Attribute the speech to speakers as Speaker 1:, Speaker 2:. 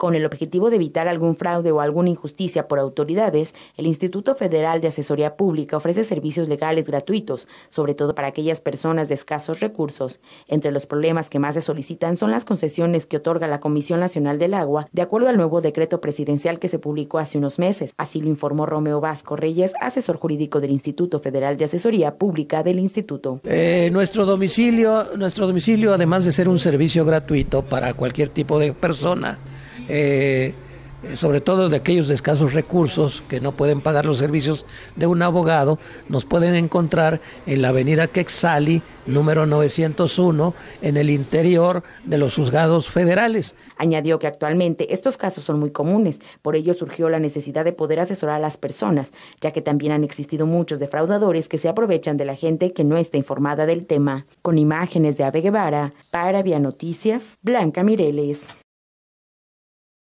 Speaker 1: Con el objetivo de evitar algún fraude o alguna injusticia por autoridades, el Instituto Federal de Asesoría Pública ofrece servicios legales gratuitos, sobre todo para aquellas personas de escasos recursos. Entre los problemas que más se solicitan son las concesiones que otorga la Comisión Nacional del Agua, de acuerdo al nuevo decreto presidencial que se publicó hace unos meses. Así lo informó Romeo Vasco Reyes, asesor jurídico del Instituto Federal de Asesoría Pública del Instituto.
Speaker 2: Eh, nuestro domicilio, nuestro domicilio, además de ser un servicio gratuito para cualquier tipo de persona, eh, sobre todo de aquellos de escasos recursos que no pueden pagar los servicios de un abogado, nos pueden encontrar en la avenida Quexali, número 901, en el interior de los juzgados
Speaker 1: federales. Añadió que actualmente estos casos son muy comunes, por ello surgió la necesidad de poder asesorar a las personas, ya que también han existido muchos defraudadores que se aprovechan de la gente que no está informada del tema. Con imágenes de Ave Guevara, para Vía Noticias, Blanca Mireles.